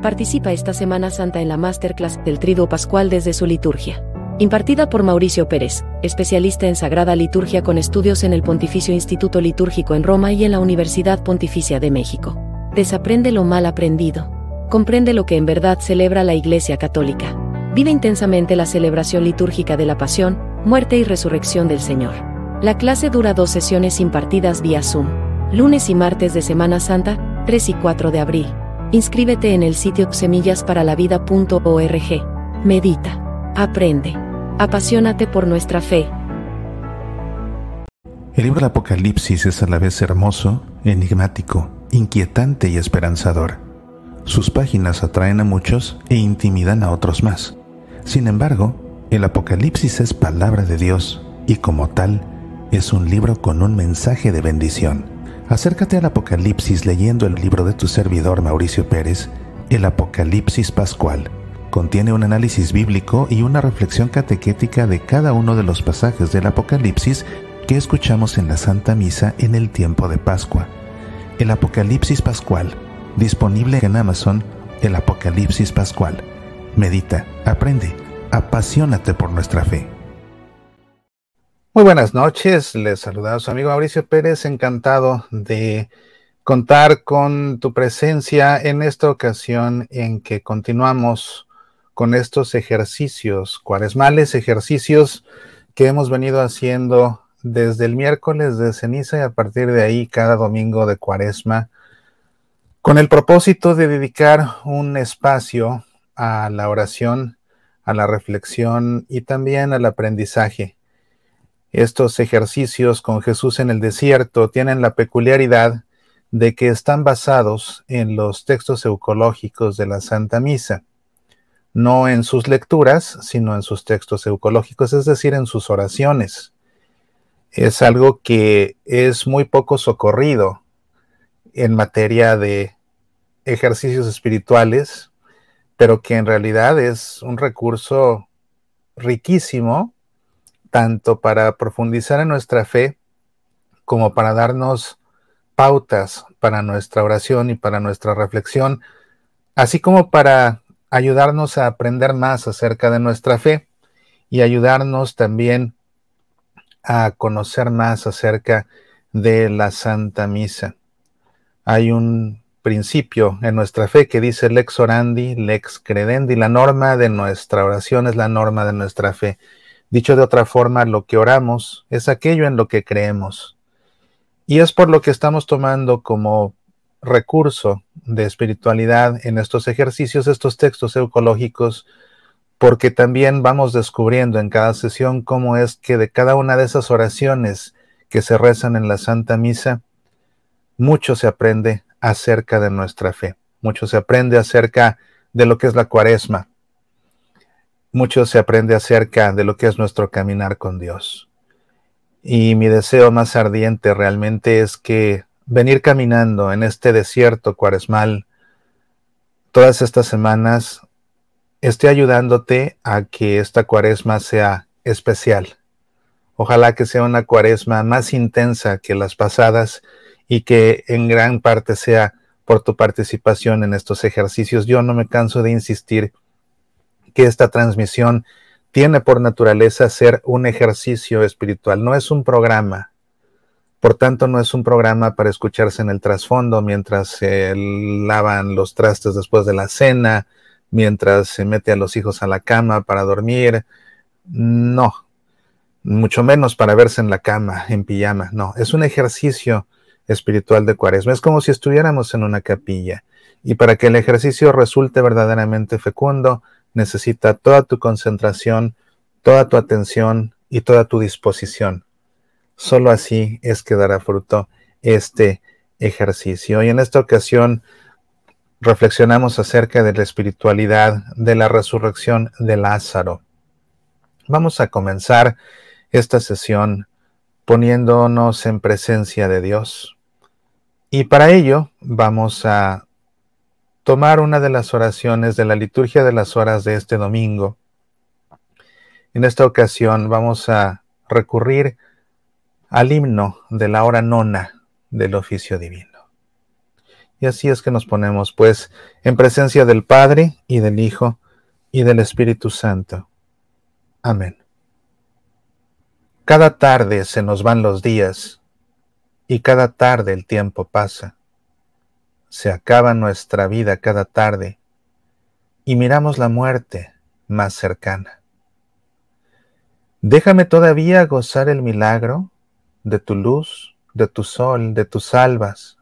participa esta Semana Santa en la Masterclass del Triduo Pascual desde su liturgia. Impartida por Mauricio Pérez, especialista en Sagrada Liturgia con estudios en el Pontificio Instituto Litúrgico en Roma y en la Universidad Pontificia de México. Desaprende lo mal aprendido. Comprende lo que en verdad celebra la Iglesia Católica. Vive intensamente la celebración litúrgica de la Pasión, Muerte y Resurrección del Señor. La clase dura dos sesiones impartidas vía Zoom, lunes y martes de Semana Santa, 3 y 4 de abril. Inscríbete en el sitio semillasparalavida.org. Medita, aprende, apasionate por nuestra fe. El libro Apocalipsis es a la vez hermoso, enigmático, inquietante y esperanzador. Sus páginas atraen a muchos e intimidan a otros más. Sin embargo, el Apocalipsis es palabra de Dios y como tal, es un libro con un mensaje de bendición. Acércate al Apocalipsis leyendo el libro de tu servidor Mauricio Pérez, El Apocalipsis Pascual. Contiene un análisis bíblico y una reflexión catequética de cada uno de los pasajes del Apocalipsis que escuchamos en la Santa Misa en el tiempo de Pascua. El Apocalipsis Pascual, disponible en Amazon, El Apocalipsis Pascual. Medita, aprende, apasionate por nuestra fe. Muy buenas noches, les saluda su amigo Mauricio Pérez, encantado de contar con tu presencia en esta ocasión en que continuamos con estos ejercicios cuaresmales, ejercicios que hemos venido haciendo desde el miércoles de ceniza y a partir de ahí cada domingo de cuaresma, con el propósito de dedicar un espacio a la oración, a la reflexión y también al aprendizaje estos ejercicios con Jesús en el desierto tienen la peculiaridad de que están basados en los textos eucológicos de la Santa Misa, no en sus lecturas, sino en sus textos eucológicos, es decir, en sus oraciones. Es algo que es muy poco socorrido en materia de ejercicios espirituales, pero que en realidad es un recurso riquísimo tanto para profundizar en nuestra fe como para darnos pautas para nuestra oración y para nuestra reflexión, así como para ayudarnos a aprender más acerca de nuestra fe y ayudarnos también a conocer más acerca de la Santa Misa. Hay un principio en nuestra fe que dice lex orandi, lex credendi. La norma de nuestra oración es la norma de nuestra fe. Dicho de otra forma, lo que oramos es aquello en lo que creemos. Y es por lo que estamos tomando como recurso de espiritualidad en estos ejercicios, estos textos ecológicos, porque también vamos descubriendo en cada sesión cómo es que de cada una de esas oraciones que se rezan en la Santa Misa, mucho se aprende acerca de nuestra fe, mucho se aprende acerca de lo que es la cuaresma, mucho se aprende acerca de lo que es nuestro caminar con Dios. Y mi deseo más ardiente realmente es que venir caminando en este desierto cuaresmal todas estas semanas esté ayudándote a que esta cuaresma sea especial. Ojalá que sea una cuaresma más intensa que las pasadas y que en gran parte sea por tu participación en estos ejercicios. Yo no me canso de insistir que esta transmisión tiene por naturaleza ser un ejercicio espiritual, no es un programa. Por tanto, no es un programa para escucharse en el trasfondo mientras se lavan los trastes después de la cena, mientras se mete a los hijos a la cama para dormir. No, mucho menos para verse en la cama, en pijama. No, es un ejercicio espiritual de cuaresma. Es como si estuviéramos en una capilla. Y para que el ejercicio resulte verdaderamente fecundo, necesita toda tu concentración, toda tu atención y toda tu disposición. Solo así es que dará fruto este ejercicio. Y en esta ocasión reflexionamos acerca de la espiritualidad de la resurrección de Lázaro. Vamos a comenzar esta sesión poniéndonos en presencia de Dios. Y para ello vamos a tomar una de las oraciones de la liturgia de las horas de este domingo. En esta ocasión vamos a recurrir al himno de la hora nona del oficio divino. Y así es que nos ponemos, pues, en presencia del Padre y del Hijo y del Espíritu Santo. Amén. Cada tarde se nos van los días y cada tarde el tiempo pasa se acaba nuestra vida cada tarde y miramos la muerte más cercana. Déjame todavía gozar el milagro de tu luz, de tu sol, de tus albas.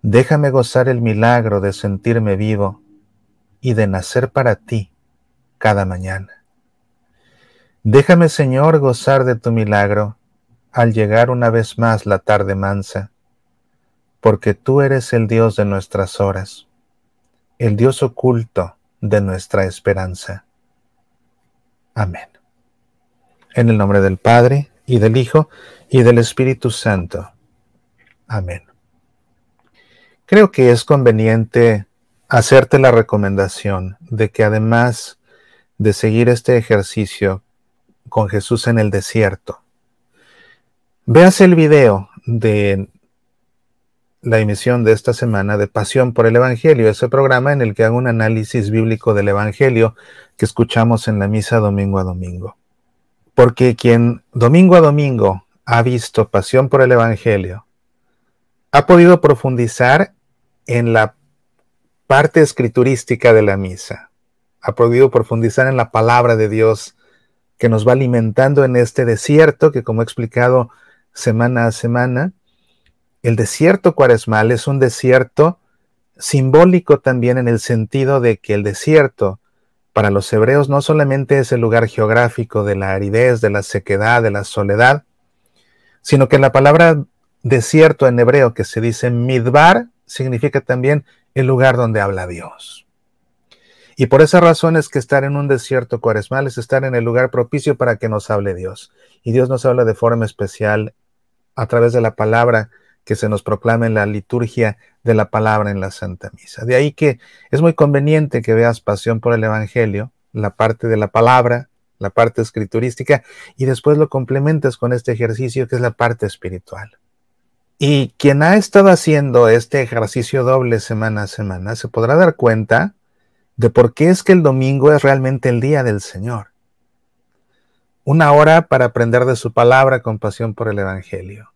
Déjame gozar el milagro de sentirme vivo y de nacer para ti cada mañana. Déjame, Señor, gozar de tu milagro al llegar una vez más la tarde mansa porque tú eres el Dios de nuestras horas, el Dios oculto de nuestra esperanza. Amén. En el nombre del Padre, y del Hijo, y del Espíritu Santo. Amén. Creo que es conveniente hacerte la recomendación de que además de seguir este ejercicio con Jesús en el desierto, veas el video de la emisión de esta semana de Pasión por el Evangelio, ese programa en el que hago un análisis bíblico del Evangelio que escuchamos en la misa domingo a domingo. Porque quien domingo a domingo ha visto Pasión por el Evangelio, ha podido profundizar en la parte escriturística de la misa, ha podido profundizar en la palabra de Dios que nos va alimentando en este desierto que, como he explicado semana a semana, el desierto cuaresmal es un desierto simbólico también en el sentido de que el desierto para los hebreos no solamente es el lugar geográfico de la aridez, de la sequedad, de la soledad, sino que la palabra desierto en hebreo que se dice midbar significa también el lugar donde habla Dios. Y por esa razón es que estar en un desierto cuaresmal es estar en el lugar propicio para que nos hable Dios. Y Dios nos habla de forma especial a través de la palabra que se nos proclame la liturgia de la palabra en la Santa Misa. De ahí que es muy conveniente que veas pasión por el Evangelio, la parte de la palabra, la parte escriturística, y después lo complementas con este ejercicio que es la parte espiritual. Y quien ha estado haciendo este ejercicio doble semana a semana se podrá dar cuenta de por qué es que el domingo es realmente el día del Señor. Una hora para aprender de su palabra con pasión por el Evangelio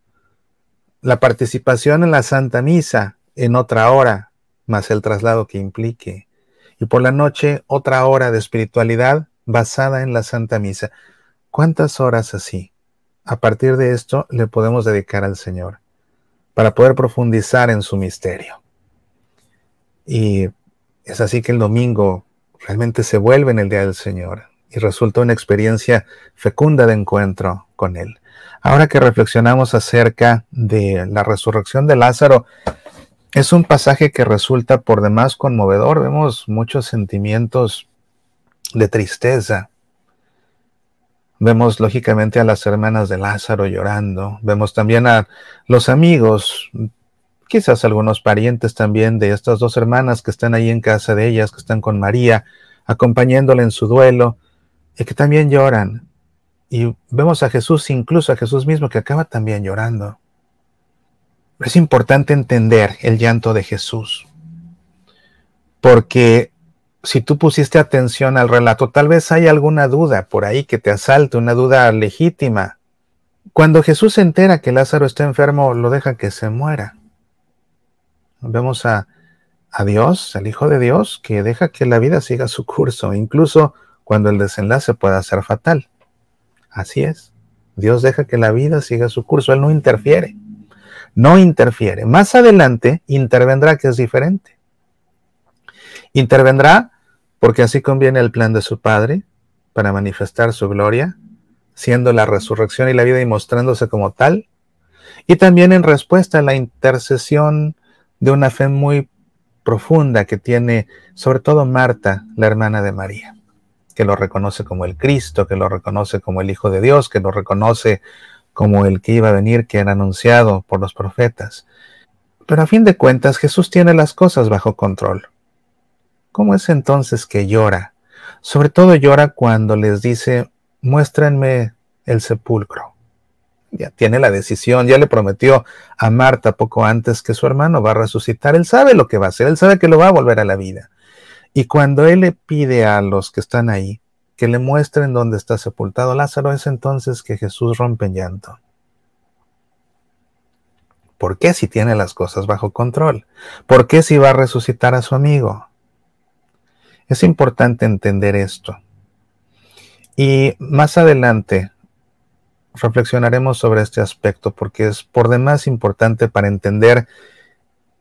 la participación en la Santa Misa en otra hora, más el traslado que implique. Y por la noche, otra hora de espiritualidad basada en la Santa Misa. ¿Cuántas horas así? A partir de esto le podemos dedicar al Señor para poder profundizar en su misterio. Y es así que el domingo realmente se vuelve en el Día del Señor y resulta una experiencia fecunda de encuentro con Él. Ahora que reflexionamos acerca de la resurrección de Lázaro, es un pasaje que resulta por demás conmovedor. Vemos muchos sentimientos de tristeza. Vemos lógicamente a las hermanas de Lázaro llorando. Vemos también a los amigos, quizás algunos parientes también de estas dos hermanas que están ahí en casa de ellas, que están con María, acompañándola en su duelo y que también lloran. Y vemos a Jesús, incluso a Jesús mismo, que acaba también llorando. Es importante entender el llanto de Jesús, porque si tú pusiste atención al relato, tal vez hay alguna duda por ahí que te asalte, una duda legítima. Cuando Jesús se entera que Lázaro está enfermo, lo deja que se muera. Vemos a, a Dios, al Hijo de Dios, que deja que la vida siga su curso, incluso cuando el desenlace pueda ser fatal. Así es. Dios deja que la vida siga su curso. Él no interfiere. No interfiere. Más adelante intervendrá, que es diferente. Intervendrá porque así conviene el plan de su Padre para manifestar su gloria, siendo la resurrección y la vida y mostrándose como tal. Y también en respuesta a la intercesión de una fe muy profunda que tiene sobre todo Marta, la hermana de María que lo reconoce como el Cristo, que lo reconoce como el Hijo de Dios, que lo reconoce como el que iba a venir, que era anunciado por los profetas. Pero a fin de cuentas Jesús tiene las cosas bajo control. ¿Cómo es entonces que llora? Sobre todo llora cuando les dice, muéstrenme el sepulcro. Ya tiene la decisión, ya le prometió a Marta poco antes que su hermano va a resucitar. Él sabe lo que va a hacer, él sabe que lo va a volver a la vida. Y cuando él le pide a los que están ahí que le muestren dónde está sepultado Lázaro, es entonces que Jesús rompe en llanto. ¿Por qué si tiene las cosas bajo control? ¿Por qué si va a resucitar a su amigo? Es importante entender esto. Y más adelante reflexionaremos sobre este aspecto porque es por demás importante para entender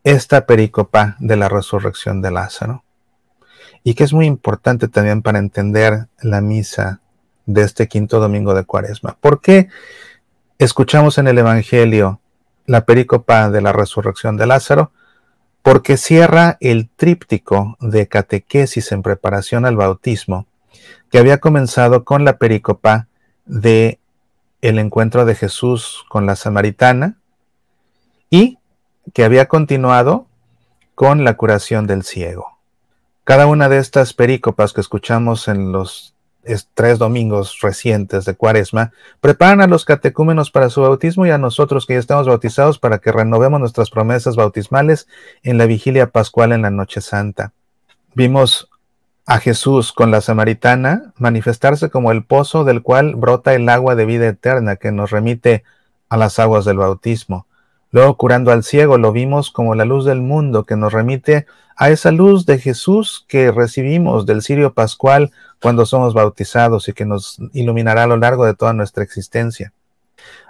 esta pericopa de la resurrección de Lázaro y que es muy importante también para entender la misa de este quinto domingo de Cuaresma. ¿Por qué escuchamos en el Evangelio la pericopa de la resurrección de Lázaro? Porque cierra el tríptico de catequesis en preparación al bautismo, que había comenzado con la perícopa de el encuentro de Jesús con la samaritana y que había continuado con la curación del ciego. Cada una de estas perícopas que escuchamos en los tres domingos recientes de Cuaresma, preparan a los catecúmenos para su bautismo y a nosotros que ya estamos bautizados para que renovemos nuestras promesas bautismales en la vigilia pascual en la Noche Santa. Vimos a Jesús con la samaritana manifestarse como el pozo del cual brota el agua de vida eterna que nos remite a las aguas del bautismo. Luego curando al ciego lo vimos como la luz del mundo que nos remite a esa luz de Jesús que recibimos del Sirio Pascual cuando somos bautizados y que nos iluminará a lo largo de toda nuestra existencia.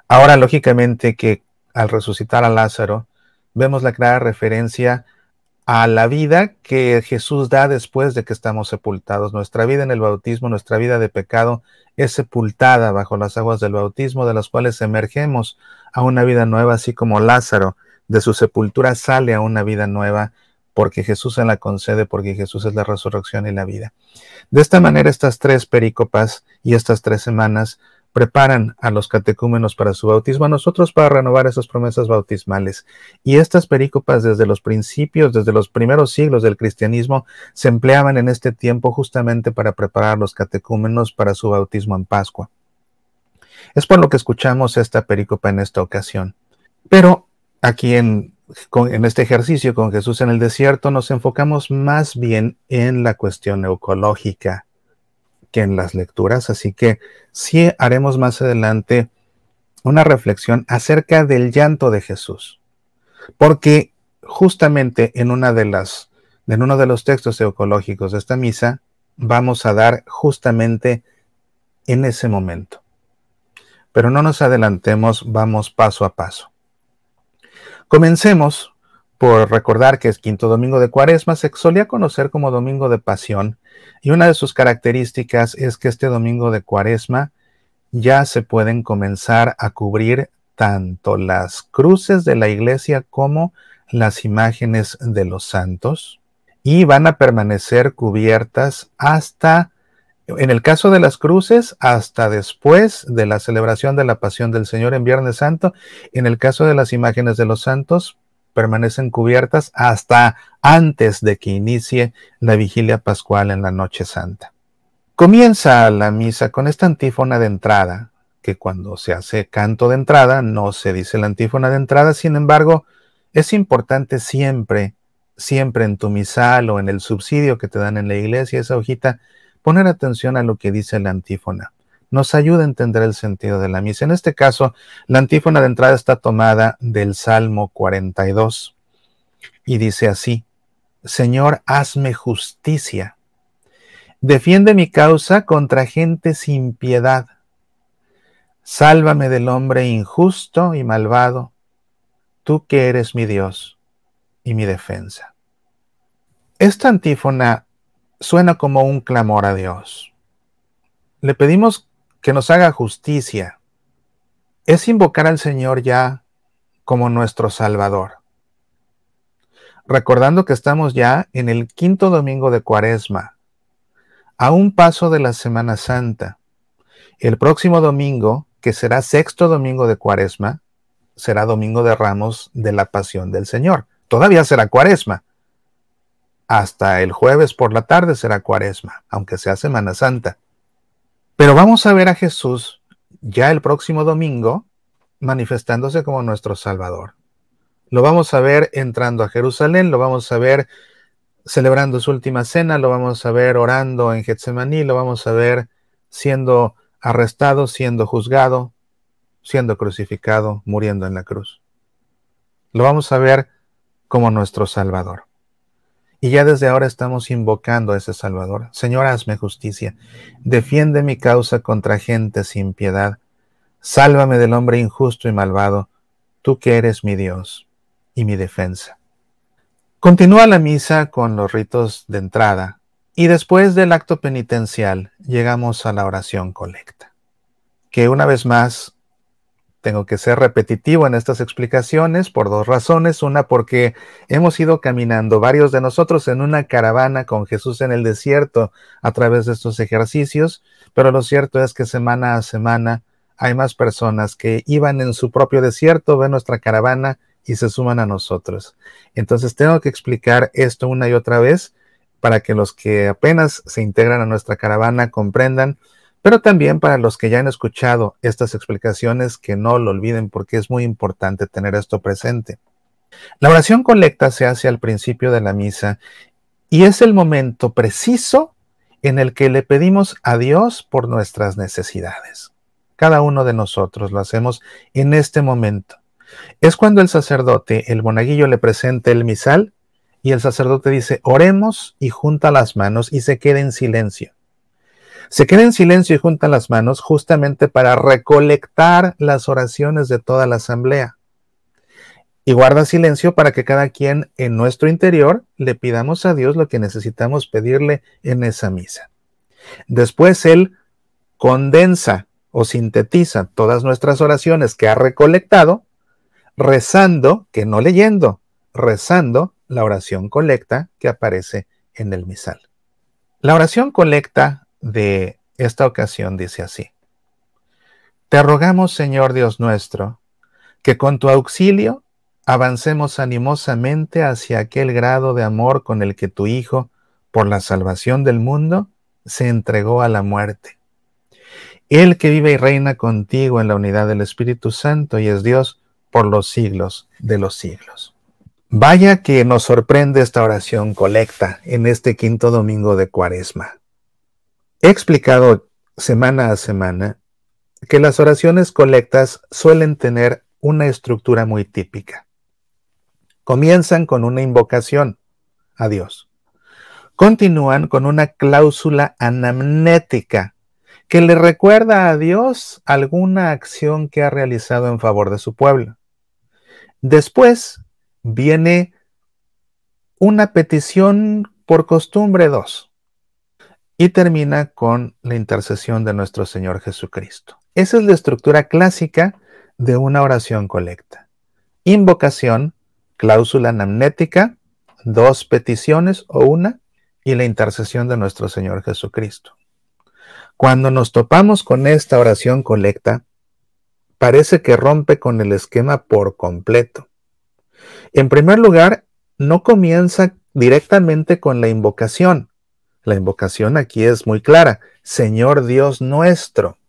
Ahora, lógicamente, que al resucitar a Lázaro, vemos la clara referencia a la vida que Jesús da después de que estamos sepultados. Nuestra vida en el bautismo, nuestra vida de pecado, es sepultada bajo las aguas del bautismo, de las cuales emergemos a una vida nueva, así como Lázaro de su sepultura sale a una vida nueva, porque Jesús se la concede, porque Jesús es la resurrección y la vida. De esta manera, estas tres pericopas y estas tres semanas preparan a los catecúmenos para su bautismo, a nosotros para renovar esas promesas bautismales. Y estas pericopas desde los principios, desde los primeros siglos del cristianismo, se empleaban en este tiempo justamente para preparar a los catecúmenos para su bautismo en Pascua. Es por lo que escuchamos esta pericopa en esta ocasión. Pero aquí en, en este ejercicio con Jesús en el desierto nos enfocamos más bien en la cuestión ecológica que en las lecturas, así que sí haremos más adelante una reflexión acerca del llanto de Jesús, porque justamente en una de las en uno de los textos ecológicos de esta misa vamos a dar justamente en ese momento pero no nos adelantemos, vamos paso a paso. Comencemos por recordar que es quinto domingo de Cuaresma se solía conocer como Domingo de Pasión y una de sus características es que este Domingo de Cuaresma ya se pueden comenzar a cubrir tanto las cruces de la iglesia como las imágenes de los santos y van a permanecer cubiertas hasta en el caso de las cruces, hasta después de la celebración de la Pasión del Señor en Viernes Santo, en el caso de las imágenes de los santos, permanecen cubiertas hasta antes de que inicie la vigilia pascual en la Noche Santa. Comienza la misa con esta antífona de entrada, que cuando se hace canto de entrada no se dice la antífona de entrada, sin embargo, es importante siempre, siempre en tu misal o en el subsidio que te dan en la iglesia, esa hojita Poner atención a lo que dice la antífona nos ayuda a entender el sentido de la misa. En este caso, la antífona de entrada está tomada del Salmo 42 y dice así, Señor, hazme justicia. Defiende mi causa contra gente sin piedad. Sálvame del hombre injusto y malvado, tú que eres mi Dios y mi defensa. Esta antífona suena como un clamor a Dios. Le pedimos que nos haga justicia. Es invocar al Señor ya como nuestro Salvador. Recordando que estamos ya en el quinto domingo de Cuaresma, a un paso de la Semana Santa. El próximo domingo, que será sexto domingo de Cuaresma, será domingo de ramos de la Pasión del Señor. Todavía será Cuaresma, hasta el jueves por la tarde será cuaresma, aunque sea Semana Santa. Pero vamos a ver a Jesús ya el próximo domingo manifestándose como nuestro Salvador. Lo vamos a ver entrando a Jerusalén, lo vamos a ver celebrando su última cena, lo vamos a ver orando en Getsemaní, lo vamos a ver siendo arrestado, siendo juzgado, siendo crucificado, muriendo en la cruz. Lo vamos a ver como nuestro Salvador. Y ya desde ahora estamos invocando a ese Salvador. Señor, hazme justicia. Defiende mi causa contra gente sin piedad. Sálvame del hombre injusto y malvado, tú que eres mi Dios y mi defensa. Continúa la misa con los ritos de entrada y después del acto penitencial llegamos a la oración colecta, que una vez más tengo que ser repetitivo en estas explicaciones por dos razones. Una, porque hemos ido caminando varios de nosotros en una caravana con Jesús en el desierto a través de estos ejercicios, pero lo cierto es que semana a semana hay más personas que iban en su propio desierto, ven nuestra caravana y se suman a nosotros. Entonces tengo que explicar esto una y otra vez para que los que apenas se integran a nuestra caravana comprendan pero también para los que ya han escuchado estas explicaciones, que no lo olviden porque es muy importante tener esto presente. La oración colecta se hace al principio de la misa y es el momento preciso en el que le pedimos a Dios por nuestras necesidades. Cada uno de nosotros lo hacemos en este momento. Es cuando el sacerdote, el monaguillo, le presenta el misal y el sacerdote dice, oremos y junta las manos y se queda en silencio se queda en silencio y juntan las manos justamente para recolectar las oraciones de toda la asamblea. Y guarda silencio para que cada quien en nuestro interior le pidamos a Dios lo que necesitamos pedirle en esa misa. Después Él condensa o sintetiza todas nuestras oraciones que ha recolectado, rezando, que no leyendo, rezando la oración colecta que aparece en el misal. La oración colecta de esta ocasión dice así. Te rogamos, Señor Dios nuestro, que con tu auxilio avancemos animosamente hacia aquel grado de amor con el que tu Hijo, por la salvación del mundo, se entregó a la muerte. Él que vive y reina contigo en la unidad del Espíritu Santo y es Dios por los siglos de los siglos. Vaya que nos sorprende esta oración colecta en este quinto domingo de Cuaresma. He explicado semana a semana que las oraciones colectas suelen tener una estructura muy típica. Comienzan con una invocación a Dios. Continúan con una cláusula anamnética que le recuerda a Dios alguna acción que ha realizado en favor de su pueblo. Después viene una petición por costumbre dos y termina con la intercesión de nuestro Señor Jesucristo. Esa es la estructura clásica de una oración colecta. Invocación, cláusula anamnética, dos peticiones o una, y la intercesión de nuestro Señor Jesucristo. Cuando nos topamos con esta oración colecta, parece que rompe con el esquema por completo. En primer lugar, no comienza directamente con la invocación, la invocación aquí es muy clara. Señor Dios nuestro.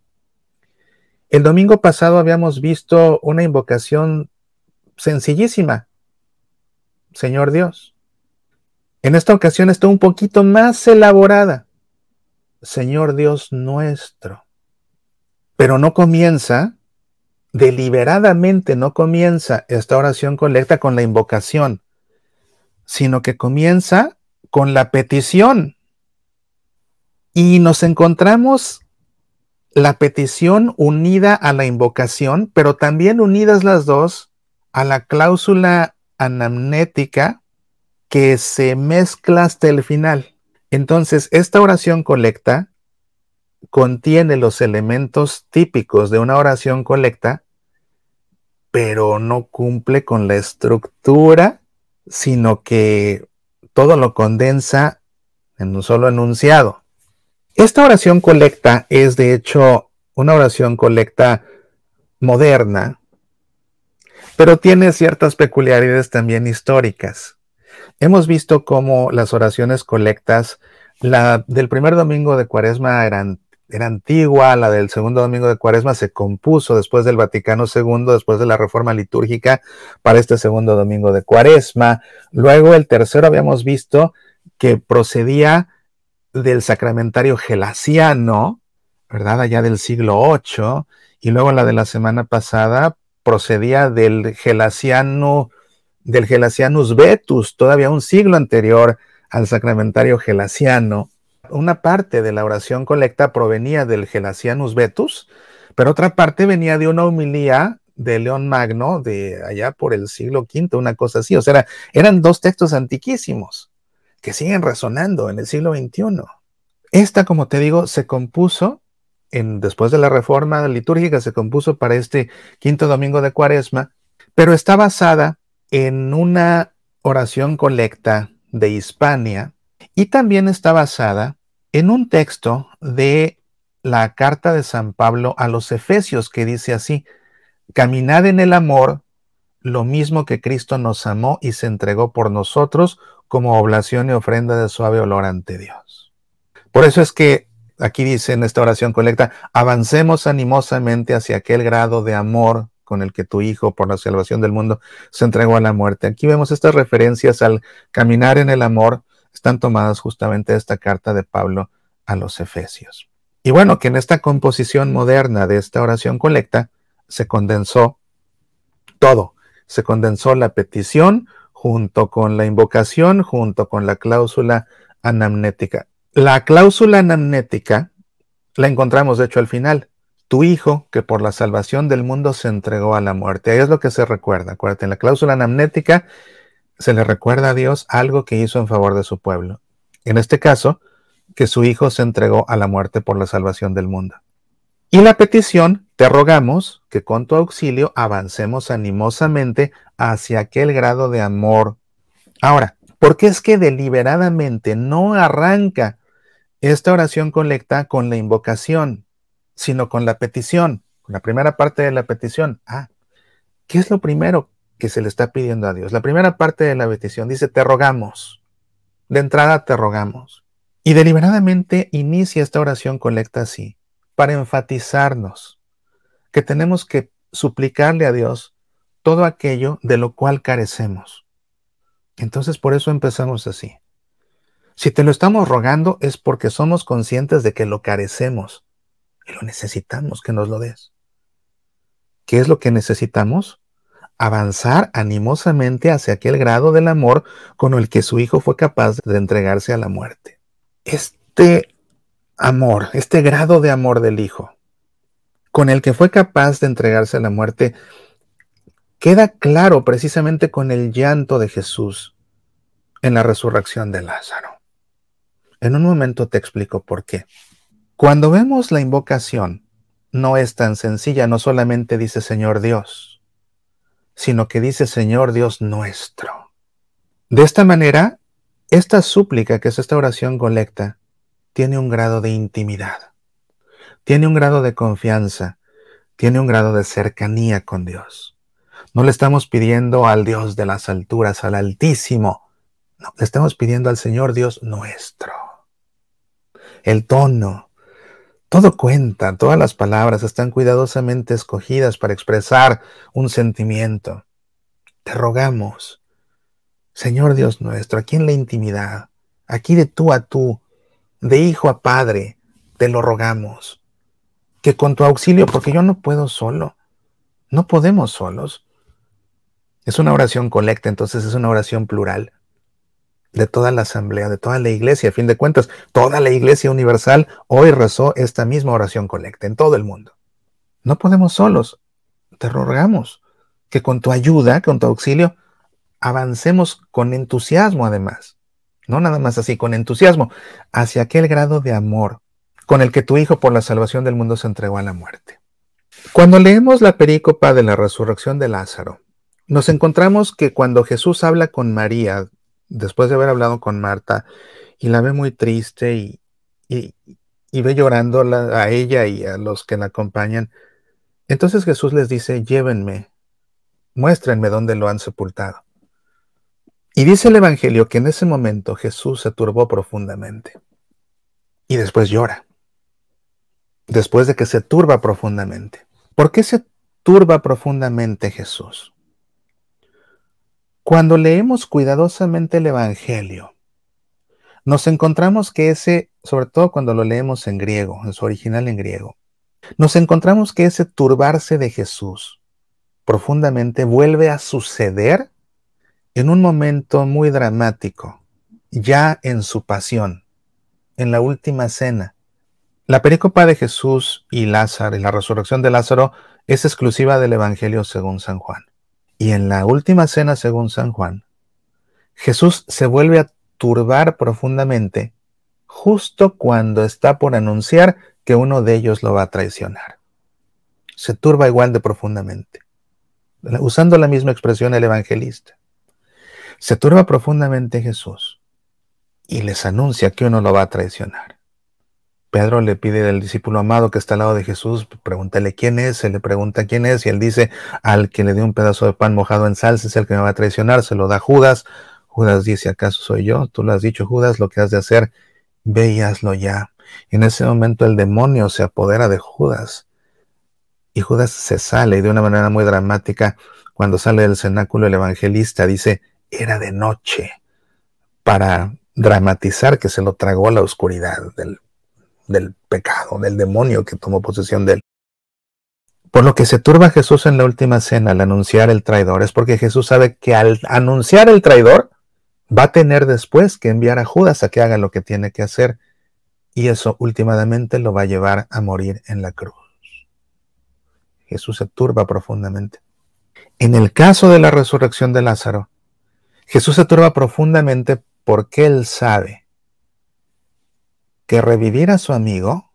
El domingo pasado habíamos visto una invocación sencillísima. Señor Dios. En esta ocasión está un poquito más elaborada. Señor Dios nuestro. Pero no comienza, deliberadamente no comienza esta oración colecta con la invocación, sino que comienza con la petición. Y nos encontramos la petición unida a la invocación, pero también unidas las dos a la cláusula anamnética que se mezcla hasta el final. Entonces, esta oración colecta contiene los elementos típicos de una oración colecta, pero no cumple con la estructura, sino que todo lo condensa en un solo enunciado. Esta oración colecta es de hecho una oración colecta moderna, pero tiene ciertas peculiaridades también históricas. Hemos visto cómo las oraciones colectas, la del primer domingo de Cuaresma eran era antigua, la del segundo domingo de Cuaresma se compuso después del Vaticano II, después de la reforma litúrgica para este segundo domingo de Cuaresma. Luego el tercero habíamos visto que procedía del sacramentario gelasiano, ¿verdad? Allá del siglo VIII, y luego la de la semana pasada procedía del gelasiano, del gelasianus vetus, todavía un siglo anterior al sacramentario gelasiano. Una parte de la oración colecta provenía del gelasianus vetus, pero otra parte venía de una humilía de León Magno de allá por el siglo V, una cosa así. O sea, eran dos textos antiquísimos que siguen resonando en el siglo XXI. Esta, como te digo, se compuso, en, después de la reforma litúrgica, se compuso para este quinto domingo de Cuaresma, pero está basada en una oración colecta de Hispania y también está basada en un texto de la carta de San Pablo a los Efesios que dice así, caminad en el amor lo mismo que Cristo nos amó y se entregó por nosotros como oblación y ofrenda de suave olor ante Dios. Por eso es que aquí dice en esta oración colecta, avancemos animosamente hacia aquel grado de amor con el que tu Hijo, por la salvación del mundo, se entregó a la muerte. Aquí vemos estas referencias al caminar en el amor, están tomadas justamente de esta carta de Pablo a los Efesios. Y bueno, que en esta composición moderna de esta oración colecta se condensó todo se condensó la petición junto con la invocación, junto con la cláusula anamnética. La cláusula anamnética la encontramos, de hecho, al final. Tu hijo, que por la salvación del mundo se entregó a la muerte. Ahí es lo que se recuerda. Acuérdate, en la cláusula anamnética se le recuerda a Dios algo que hizo en favor de su pueblo. En este caso, que su hijo se entregó a la muerte por la salvación del mundo. Y la petición te rogamos que con tu auxilio avancemos animosamente hacia aquel grado de amor. Ahora, ¿por qué es que deliberadamente no arranca esta oración colecta con la invocación, sino con la petición, con la primera parte de la petición? Ah, ¿qué es lo primero que se le está pidiendo a Dios? La primera parte de la petición dice, te rogamos. De entrada, te rogamos. Y deliberadamente inicia esta oración colecta así, para enfatizarnos que tenemos que suplicarle a Dios todo aquello de lo cual carecemos. Entonces por eso empezamos así. Si te lo estamos rogando es porque somos conscientes de que lo carecemos y lo necesitamos que nos lo des. ¿Qué es lo que necesitamos? Avanzar animosamente hacia aquel grado del amor con el que su hijo fue capaz de entregarse a la muerte. Este amor, este grado de amor del hijo, con el que fue capaz de entregarse a la muerte, queda claro precisamente con el llanto de Jesús en la resurrección de Lázaro. En un momento te explico por qué. Cuando vemos la invocación, no es tan sencilla, no solamente dice Señor Dios, sino que dice Señor Dios nuestro. De esta manera, esta súplica, que es esta oración colecta, tiene un grado de intimidad tiene un grado de confianza, tiene un grado de cercanía con Dios. No le estamos pidiendo al Dios de las alturas, al Altísimo. No, le estamos pidiendo al Señor Dios nuestro. El tono, todo cuenta, todas las palabras están cuidadosamente escogidas para expresar un sentimiento. Te rogamos, Señor Dios nuestro, aquí en la intimidad, aquí de tú a tú, de hijo a padre, te lo rogamos que con tu auxilio, porque yo no puedo solo, no podemos solos. Es una oración colecta, entonces es una oración plural de toda la asamblea, de toda la iglesia. A fin de cuentas, toda la iglesia universal hoy rezó esta misma oración colecta en todo el mundo. No podemos solos, te rogamos que con tu ayuda, con tu auxilio, avancemos con entusiasmo además, no nada más así, con entusiasmo, hacia aquel grado de amor con el que tu Hijo por la salvación del mundo se entregó a la muerte. Cuando leemos la perícopa de la resurrección de Lázaro, nos encontramos que cuando Jesús habla con María, después de haber hablado con Marta, y la ve muy triste y, ve llorando a ella y a los que la acompañan, entonces Jesús les dice, llévenme, muéstrenme dónde lo han sepultado. Y dice el Evangelio que en ese momento Jesús se turbó profundamente y después llora después de que se turba profundamente. ¿Por qué se turba profundamente Jesús? Cuando leemos cuidadosamente el Evangelio, nos encontramos que ese, sobre todo cuando lo leemos en griego, en su original en griego, nos encontramos que ese turbarse de Jesús profundamente vuelve a suceder en un momento muy dramático, ya en su pasión, en la última cena, la pericopa de Jesús y Lázaro y la resurrección de Lázaro es exclusiva del Evangelio según San Juan. Y en la última cena según San Juan, Jesús se vuelve a turbar profundamente justo cuando está por anunciar que uno de ellos lo va a traicionar. Se turba igual de profundamente, usando la misma expresión el evangelista. Se turba profundamente Jesús y les anuncia que uno lo va a traicionar. Pedro le pide al discípulo amado que está al lado de Jesús, pregúntale quién es, se le pregunta quién es, y él dice, al que le dio un pedazo de pan mojado en salsa es el que me va a traicionar, se lo da Judas. Judas dice, ¿acaso soy yo? Tú lo has dicho, Judas, lo que has de hacer, ve ya. en ese momento el demonio se apodera de Judas. Y Judas se sale y de una manera muy dramática, cuando sale del cenáculo el evangelista, dice, era de noche, para dramatizar que se lo tragó la oscuridad del del pecado, del demonio que tomó posesión de él. Por lo que se turba Jesús en la última cena al anunciar el traidor, es porque Jesús sabe que al anunciar el traidor va a tener después que enviar a Judas a que haga lo que tiene que hacer y eso últimamente lo va a llevar a morir en la cruz. Jesús se turba profundamente. En el caso de la resurrección de Lázaro, Jesús se turba profundamente porque él sabe que revivir a su amigo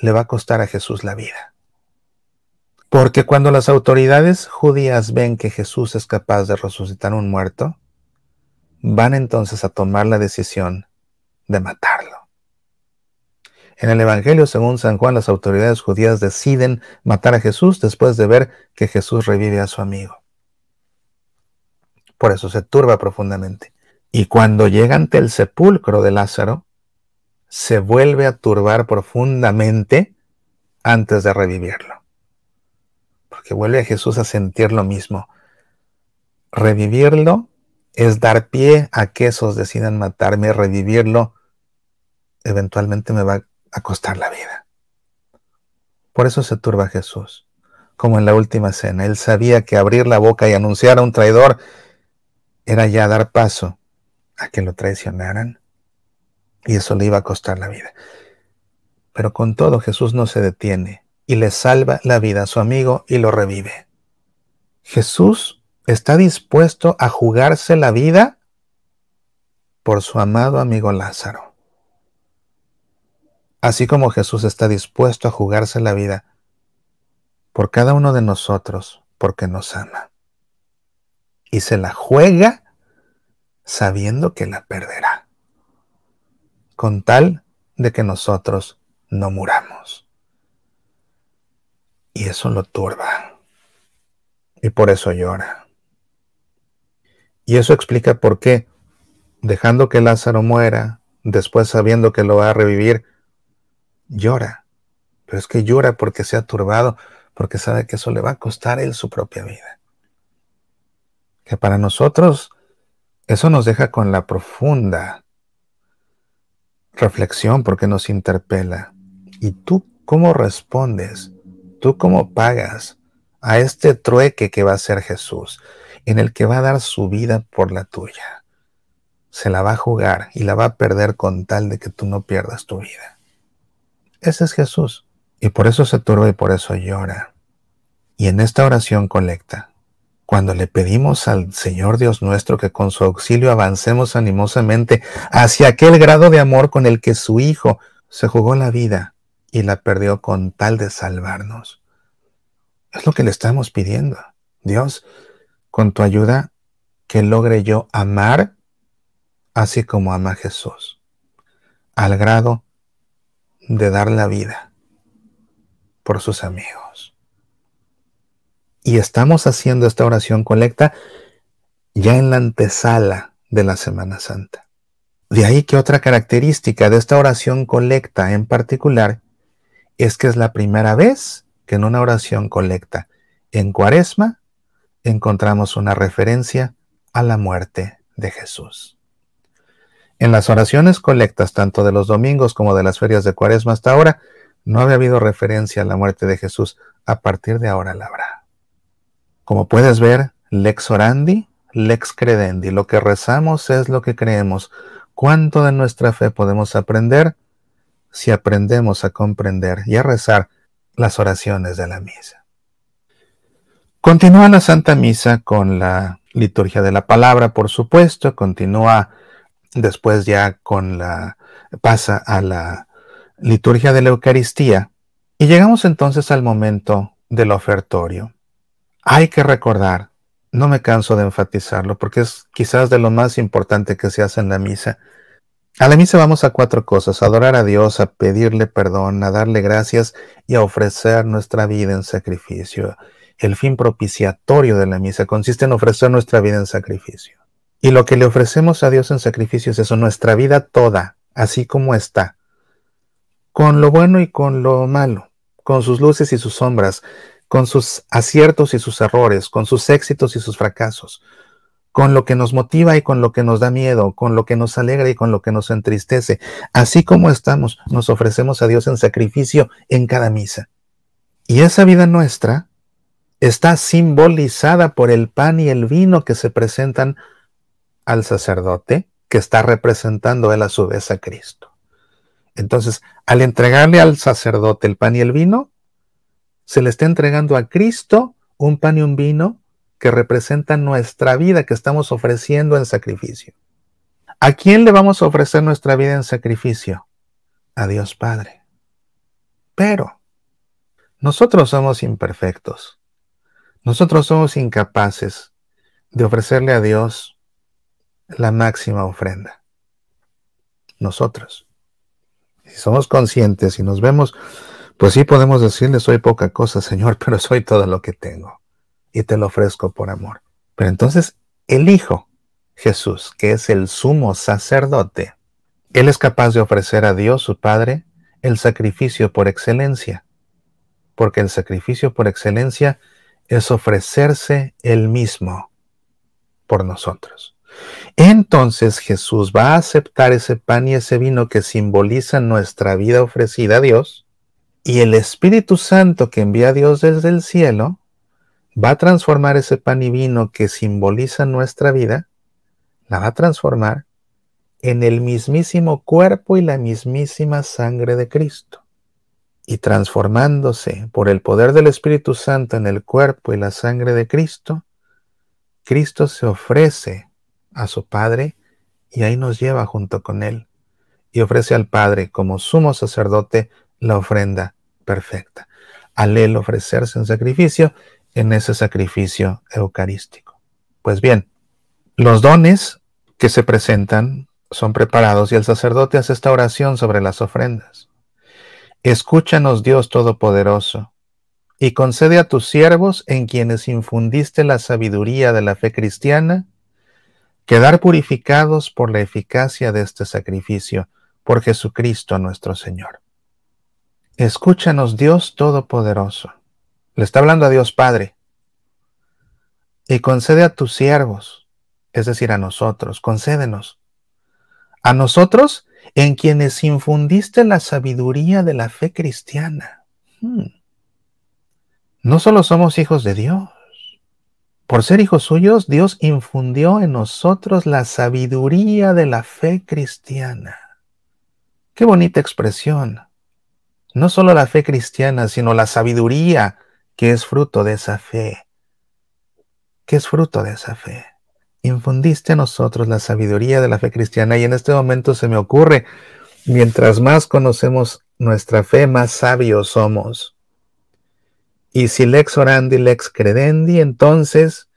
le va a costar a Jesús la vida. Porque cuando las autoridades judías ven que Jesús es capaz de resucitar un muerto, van entonces a tomar la decisión de matarlo. En el Evangelio, según San Juan, las autoridades judías deciden matar a Jesús después de ver que Jesús revive a su amigo. Por eso se turba profundamente. Y cuando llega ante el sepulcro de Lázaro, se vuelve a turbar profundamente antes de revivirlo. Porque vuelve a Jesús a sentir lo mismo. Revivirlo es dar pie a que esos decidan matarme, revivirlo eventualmente me va a costar la vida. Por eso se turba Jesús, como en la última cena. Él sabía que abrir la boca y anunciar a un traidor era ya dar paso a que lo traicionaran y eso le iba a costar la vida. Pero con todo Jesús no se detiene y le salva la vida a su amigo y lo revive. Jesús está dispuesto a jugarse la vida por su amado amigo Lázaro. Así como Jesús está dispuesto a jugarse la vida por cada uno de nosotros porque nos ama. Y se la juega sabiendo que la perderá con tal de que nosotros no muramos. Y eso lo turba. Y por eso llora. Y eso explica por qué, dejando que Lázaro muera, después sabiendo que lo va a revivir, llora. Pero es que llora porque se ha turbado, porque sabe que eso le va a costar él su propia vida. Que para nosotros eso nos deja con la profunda reflexión porque nos interpela. ¿Y tú cómo respondes? ¿Tú cómo pagas a este trueque que va a ser Jesús, en el que va a dar su vida por la tuya? Se la va a jugar y la va a perder con tal de que tú no pierdas tu vida. Ese es Jesús. Y por eso se turba y por eso llora. Y en esta oración colecta, cuando le pedimos al Señor Dios nuestro que con su auxilio avancemos animosamente hacia aquel grado de amor con el que su Hijo se jugó la vida y la perdió con tal de salvarnos. Es lo que le estamos pidiendo. Dios, con tu ayuda, que logre yo amar así como ama Jesús, al grado de dar la vida por sus amigos. Y estamos haciendo esta oración colecta ya en la antesala de la Semana Santa. De ahí que otra característica de esta oración colecta en particular es que es la primera vez que en una oración colecta en cuaresma encontramos una referencia a la muerte de Jesús. En las oraciones colectas, tanto de los domingos como de las ferias de cuaresma hasta ahora, no había habido referencia a la muerte de Jesús. A partir de ahora la habrá. Como puedes ver, lex orandi, lex credendi. Lo que rezamos es lo que creemos. ¿Cuánto de nuestra fe podemos aprender si aprendemos a comprender y a rezar las oraciones de la misa? Continúa la Santa Misa con la liturgia de la palabra, por supuesto. Continúa después ya con la pasa a la liturgia de la Eucaristía y llegamos entonces al momento del ofertorio. Hay que recordar, no me canso de enfatizarlo, porque es quizás de lo más importante que se hace en la misa. A la misa vamos a cuatro cosas, adorar a Dios, a pedirle perdón, a darle gracias y a ofrecer nuestra vida en sacrificio. El fin propiciatorio de la misa consiste en ofrecer nuestra vida en sacrificio. Y lo que le ofrecemos a Dios en sacrificio es eso, nuestra vida toda, así como está, con lo bueno y con lo malo, con sus luces y sus sombras, con sus aciertos y sus errores, con sus éxitos y sus fracasos, con lo que nos motiva y con lo que nos da miedo, con lo que nos alegra y con lo que nos entristece. Así como estamos, nos ofrecemos a Dios en sacrificio en cada misa. Y esa vida nuestra está simbolizada por el pan y el vino que se presentan al sacerdote, que está representando él a su vez a Cristo. Entonces, al entregarle al sacerdote el pan y el vino, se le está entregando a Cristo un pan y un vino que representan nuestra vida que estamos ofreciendo en sacrificio. ¿A quién le vamos a ofrecer nuestra vida en sacrificio? A Dios Padre. Pero nosotros somos imperfectos. Nosotros somos incapaces de ofrecerle a Dios la máxima ofrenda. Nosotros. Si somos conscientes y nos vemos pues sí podemos decirle, soy poca cosa, Señor, pero soy todo lo que tengo y te lo ofrezco por amor. Pero entonces el Hijo, Jesús, que es el sumo sacerdote, Él es capaz de ofrecer a Dios, su Padre, el sacrificio por excelencia, porque el sacrificio por excelencia es ofrecerse Él mismo por nosotros. Entonces Jesús va a aceptar ese pan y ese vino que simbolizan nuestra vida ofrecida a Dios y el Espíritu Santo que envía a Dios desde el cielo va a transformar ese pan y vino que simboliza nuestra vida, la va a transformar en el mismísimo cuerpo y la mismísima sangre de Cristo. Y transformándose por el poder del Espíritu Santo en el cuerpo y la sangre de Cristo, Cristo se ofrece a su Padre y ahí nos lleva junto con Él. Y ofrece al Padre como sumo sacerdote la ofrenda perfecta. Al él ofrecerse en sacrificio, en ese sacrificio eucarístico. Pues bien, los dones que se presentan son preparados y el sacerdote hace esta oración sobre las ofrendas. Escúchanos Dios Todopoderoso y concede a tus siervos en quienes infundiste la sabiduría de la fe cristiana, quedar purificados por la eficacia de este sacrificio por Jesucristo nuestro Señor. Escúchanos Dios Todopoderoso. Le está hablando a Dios Padre. Y concede a tus siervos, es decir, a nosotros, concédenos. A nosotros en quienes infundiste la sabiduría de la fe cristiana. Hmm. No solo somos hijos de Dios. Por ser hijos suyos, Dios infundió en nosotros la sabiduría de la fe cristiana. Qué bonita expresión. No solo la fe cristiana, sino la sabiduría que es fruto de esa fe. que es fruto de esa fe? Infundiste a nosotros la sabiduría de la fe cristiana y en este momento se me ocurre, mientras más conocemos nuestra fe, más sabios somos. Y si lex orandi, lex credendi, entonces,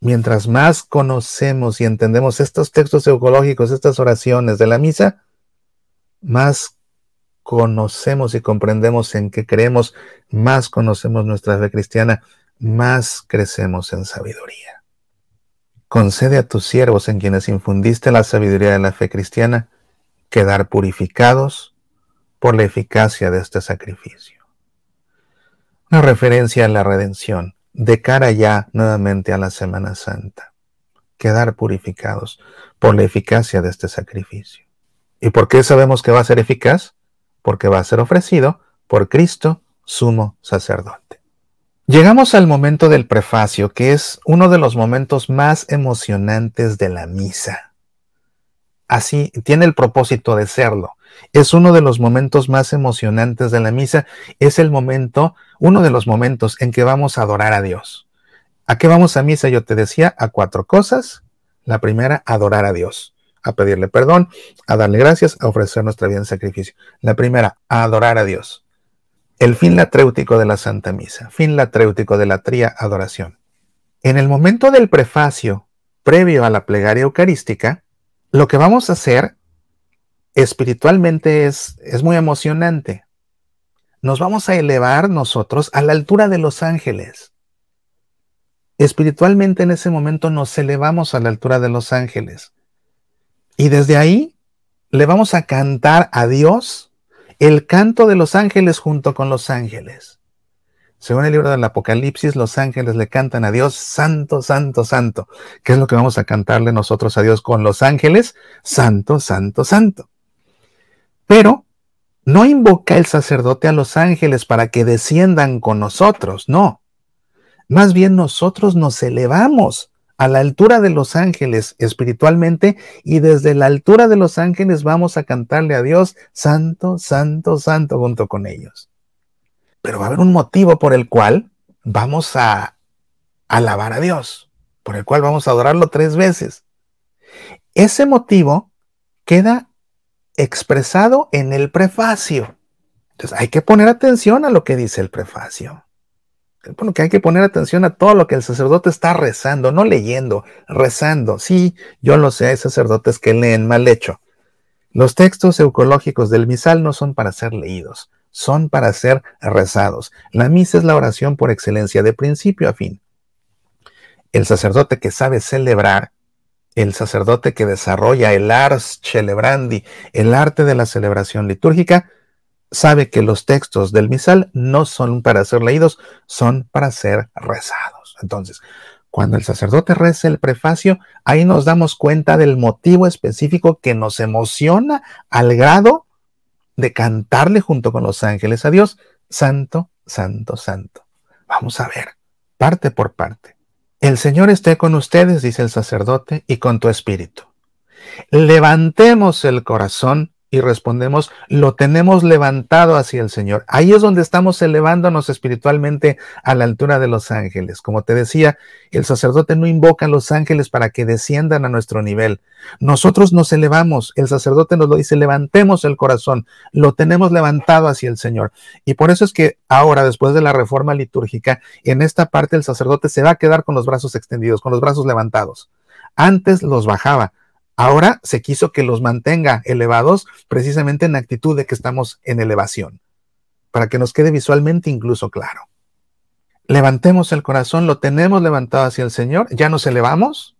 mientras más conocemos y entendemos estos textos ecológicos, estas oraciones de la misa, más conocemos y comprendemos en qué creemos, más conocemos nuestra fe cristiana, más crecemos en sabiduría. Concede a tus siervos en quienes infundiste la sabiduría de la fe cristiana quedar purificados por la eficacia de este sacrificio. Una referencia a la redención, de cara ya nuevamente a la Semana Santa. Quedar purificados por la eficacia de este sacrificio. ¿Y por qué sabemos que va a ser eficaz? porque va a ser ofrecido por Cristo, sumo sacerdote. Llegamos al momento del prefacio, que es uno de los momentos más emocionantes de la misa. Así tiene el propósito de serlo. Es uno de los momentos más emocionantes de la misa. Es el momento, uno de los momentos en que vamos a adorar a Dios. ¿A qué vamos a misa? Yo te decía, a cuatro cosas. La primera, adorar a Dios a pedirle perdón, a darle gracias, a ofrecer nuestra vida en sacrificio. La primera, a adorar a Dios. El fin latréutico de la Santa Misa, fin latréutico de la tría adoración. En el momento del prefacio, previo a la plegaria eucarística, lo que vamos a hacer espiritualmente es, es muy emocionante. Nos vamos a elevar nosotros a la altura de los ángeles. Espiritualmente en ese momento nos elevamos a la altura de los ángeles. Y desde ahí le vamos a cantar a Dios el canto de los ángeles junto con los ángeles. Según el libro del Apocalipsis, los ángeles le cantan a Dios, Santo, Santo, Santo. ¿Qué es lo que vamos a cantarle nosotros a Dios con los ángeles? Santo, Santo, Santo. Pero no invoca el sacerdote a los ángeles para que desciendan con nosotros, no. Más bien nosotros nos elevamos a la altura de los ángeles espiritualmente y desde la altura de los ángeles vamos a cantarle a Dios santo, santo, santo junto con ellos. Pero va a haber un motivo por el cual vamos a alabar a Dios, por el cual vamos a adorarlo tres veces. Ese motivo queda expresado en el prefacio. Entonces hay que poner atención a lo que dice el prefacio bueno, que hay que poner atención a todo lo que el sacerdote está rezando, no leyendo, rezando. Sí, yo lo sé, hay sacerdotes que leen mal hecho. Los textos eucológicos del misal no son para ser leídos, son para ser rezados. La misa es la oración por excelencia, de principio a fin. El sacerdote que sabe celebrar, el sacerdote que desarrolla el ars celebrandi, el arte de la celebración litúrgica, sabe que los textos del misal no son para ser leídos, son para ser rezados. Entonces, cuando el sacerdote reza el prefacio, ahí nos damos cuenta del motivo específico que nos emociona al grado de cantarle junto con los ángeles a Dios, Santo, Santo, Santo. Vamos a ver, parte por parte. El Señor esté con ustedes, dice el sacerdote, y con tu espíritu. Levantemos el corazón y respondemos, lo tenemos levantado hacia el Señor. Ahí es donde estamos elevándonos espiritualmente a la altura de los ángeles. Como te decía, el sacerdote no invoca a los ángeles para que desciendan a nuestro nivel. Nosotros nos elevamos, el sacerdote nos lo dice, levantemos el corazón, lo tenemos levantado hacia el Señor. Y por eso es que ahora, después de la reforma litúrgica, en esta parte el sacerdote se va a quedar con los brazos extendidos, con los brazos levantados. Antes los bajaba, Ahora se quiso que los mantenga elevados precisamente en actitud de que estamos en elevación, para que nos quede visualmente incluso claro. Levantemos el corazón, lo tenemos levantado hacia el Señor, ya nos elevamos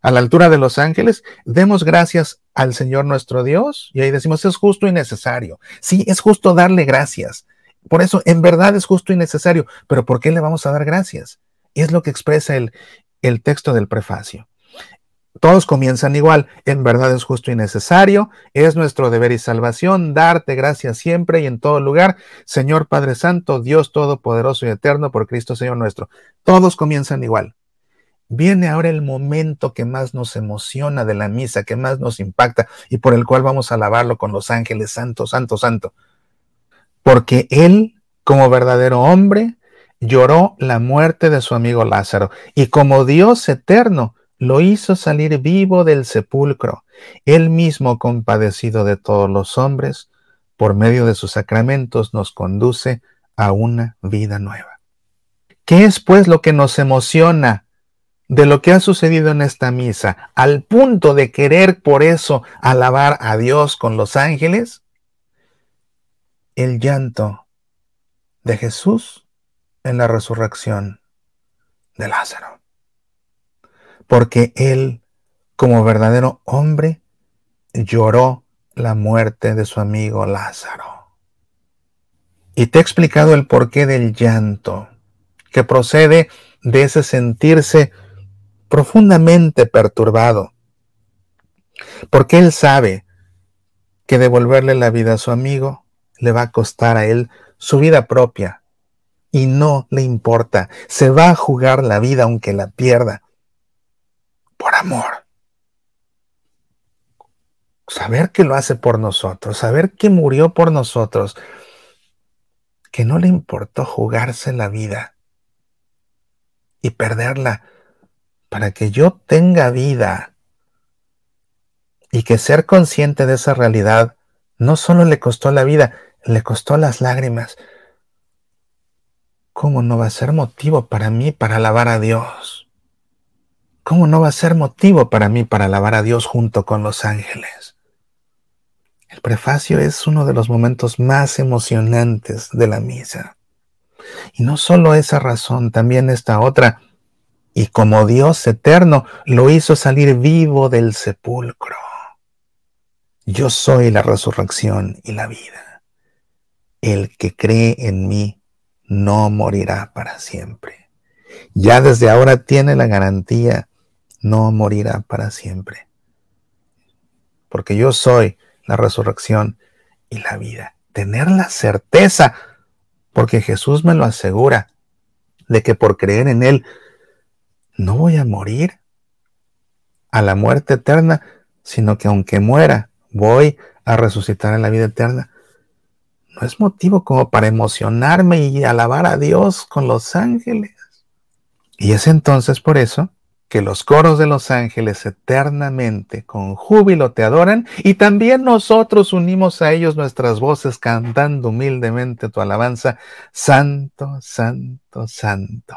a la altura de los ángeles, demos gracias al Señor nuestro Dios y ahí decimos, es justo y necesario. Sí, es justo darle gracias. Por eso, en verdad es justo y necesario, pero ¿por qué le vamos a dar gracias? es lo que expresa el, el texto del prefacio. Todos comienzan igual. En verdad es justo y necesario. Es nuestro deber y salvación darte gracias siempre y en todo lugar. Señor Padre Santo, Dios Todopoderoso y Eterno, por Cristo Señor nuestro. Todos comienzan igual. Viene ahora el momento que más nos emociona de la misa, que más nos impacta y por el cual vamos a alabarlo con los ángeles, santo, santo, santo. Porque Él, como verdadero hombre, lloró la muerte de su amigo Lázaro y como Dios eterno, lo hizo salir vivo del sepulcro, él mismo compadecido de todos los hombres, por medio de sus sacramentos nos conduce a una vida nueva. ¿Qué es pues lo que nos emociona de lo que ha sucedido en esta misa al punto de querer por eso alabar a Dios con los ángeles? El llanto de Jesús en la resurrección de Lázaro porque él, como verdadero hombre, lloró la muerte de su amigo Lázaro. Y te he explicado el porqué del llanto, que procede de ese sentirse profundamente perturbado, porque él sabe que devolverle la vida a su amigo le va a costar a él su vida propia y no le importa, se va a jugar la vida aunque la pierda, por amor. Saber que lo hace por nosotros, saber que murió por nosotros, que no le importó jugarse la vida y perderla para que yo tenga vida y que ser consciente de esa realidad no solo le costó la vida, le costó las lágrimas. ¿Cómo no va a ser motivo para mí para alabar a Dios? ¿cómo no va a ser motivo para mí para alabar a Dios junto con los ángeles? El prefacio es uno de los momentos más emocionantes de la misa. Y no solo esa razón, también esta otra. Y como Dios eterno lo hizo salir vivo del sepulcro. Yo soy la resurrección y la vida. El que cree en mí no morirá para siempre. Ya desde ahora tiene la garantía no morirá para siempre. Porque yo soy la resurrección y la vida. Tener la certeza, porque Jesús me lo asegura, de que por creer en Él no voy a morir a la muerte eterna, sino que aunque muera, voy a resucitar en la vida eterna. No es motivo como para emocionarme y alabar a Dios con los ángeles. Y es entonces por eso que los coros de los ángeles eternamente con júbilo te adoran y también nosotros unimos a ellos nuestras voces cantando humildemente tu alabanza, Santo, Santo, Santo.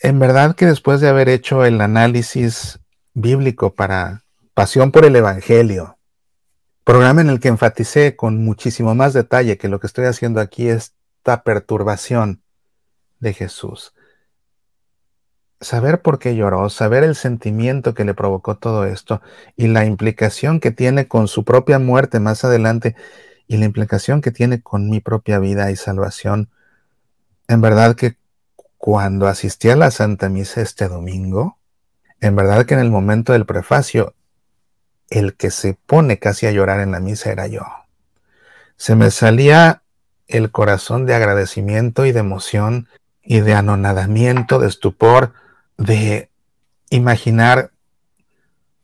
En verdad que después de haber hecho el análisis bíblico para Pasión por el Evangelio, programa en el que enfaticé con muchísimo más detalle que lo que estoy haciendo aquí esta perturbación de Jesús saber por qué lloró, saber el sentimiento que le provocó todo esto y la implicación que tiene con su propia muerte más adelante y la implicación que tiene con mi propia vida y salvación. En verdad que cuando asistí a la Santa Misa este domingo, en verdad que en el momento del prefacio, el que se pone casi a llorar en la misa era yo. Se me salía el corazón de agradecimiento y de emoción y de anonadamiento, de estupor, de imaginar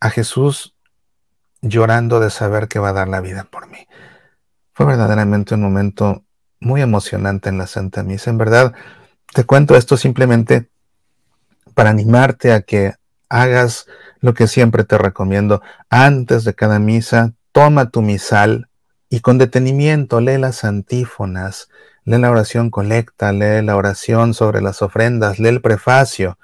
a Jesús llorando de saber que va a dar la vida por mí. Fue verdaderamente un momento muy emocionante en la Santa Misa. En verdad, te cuento esto simplemente para animarte a que hagas lo que siempre te recomiendo. Antes de cada misa, toma tu misal y con detenimiento lee las antífonas, lee la oración colecta, lee la oración sobre las ofrendas, lee el prefacio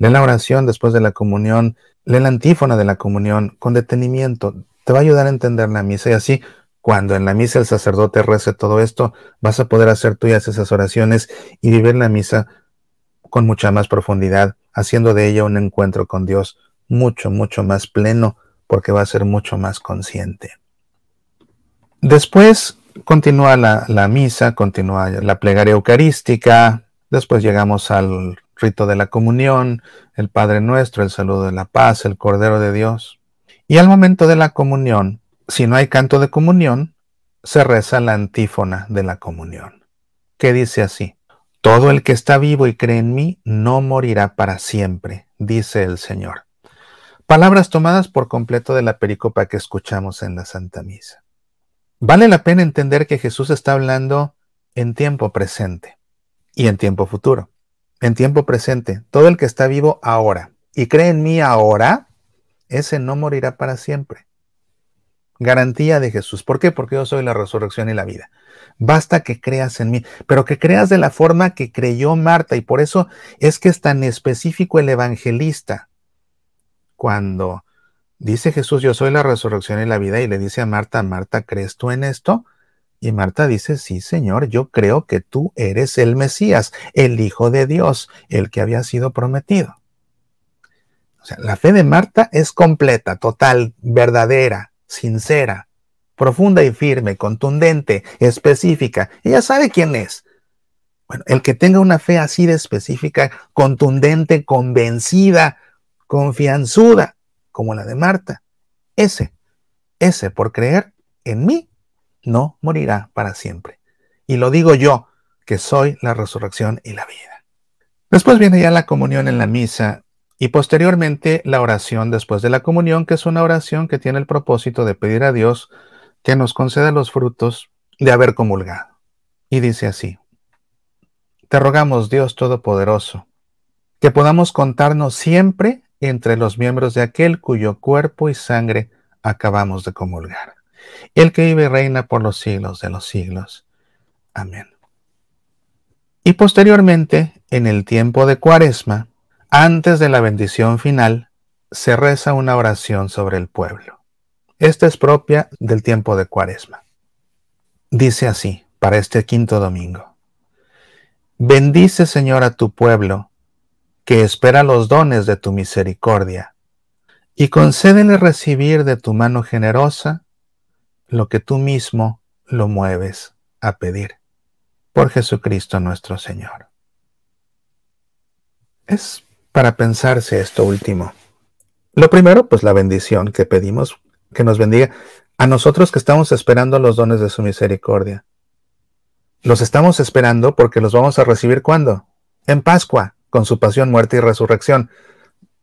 Lee la oración después de la comunión, lee la antífona de la comunión con detenimiento. Te va a ayudar a entender la misa y así cuando en la misa el sacerdote rece todo esto, vas a poder hacer tuyas esas oraciones y vivir la misa con mucha más profundidad, haciendo de ella un encuentro con Dios mucho, mucho más pleno, porque va a ser mucho más consciente. Después continúa la, la misa, continúa la plegaria eucarística, después llegamos al rito de la comunión, el Padre Nuestro, el saludo de la paz, el Cordero de Dios. Y al momento de la comunión, si no hay canto de comunión, se reza la antífona de la comunión, que dice así, Todo el que está vivo y cree en mí no morirá para siempre, dice el Señor. Palabras tomadas por completo de la pericopa que escuchamos en la Santa Misa. Vale la pena entender que Jesús está hablando en tiempo presente y en tiempo futuro en tiempo presente, todo el que está vivo ahora y cree en mí ahora, ese no morirá para siempre. Garantía de Jesús. ¿Por qué? Porque yo soy la resurrección y la vida. Basta que creas en mí, pero que creas de la forma que creyó Marta y por eso es que es tan específico el evangelista cuando dice Jesús, yo soy la resurrección y la vida y le dice a Marta, Marta, ¿crees tú en esto? Y Marta dice, sí, Señor, yo creo que tú eres el Mesías, el Hijo de Dios, el que había sido prometido. O sea, la fe de Marta es completa, total, verdadera, sincera, profunda y firme, contundente, específica. Ella sabe quién es. Bueno, el que tenga una fe así de específica, contundente, convencida, confianzuda, como la de Marta, ese, ese por creer en mí no morirá para siempre. Y lo digo yo, que soy la resurrección y la vida. Después viene ya la comunión en la misa y posteriormente la oración después de la comunión, que es una oración que tiene el propósito de pedir a Dios que nos conceda los frutos de haber comulgado. Y dice así, te rogamos Dios Todopoderoso, que podamos contarnos siempre entre los miembros de aquel cuyo cuerpo y sangre acabamos de comulgar el que vive y reina por los siglos de los siglos. Amén. Y posteriormente, en el tiempo de Cuaresma, antes de la bendición final, se reza una oración sobre el pueblo. Esta es propia del tiempo de Cuaresma. Dice así, para este quinto domingo. Bendice, Señor, a tu pueblo, que espera los dones de tu misericordia, y concédele recibir de tu mano generosa lo que tú mismo lo mueves a pedir. Por Jesucristo nuestro Señor. Es para pensarse esto último. Lo primero, pues la bendición que pedimos, que nos bendiga a nosotros que estamos esperando los dones de su misericordia. Los estamos esperando porque los vamos a recibir cuando? En Pascua, con su pasión, muerte y resurrección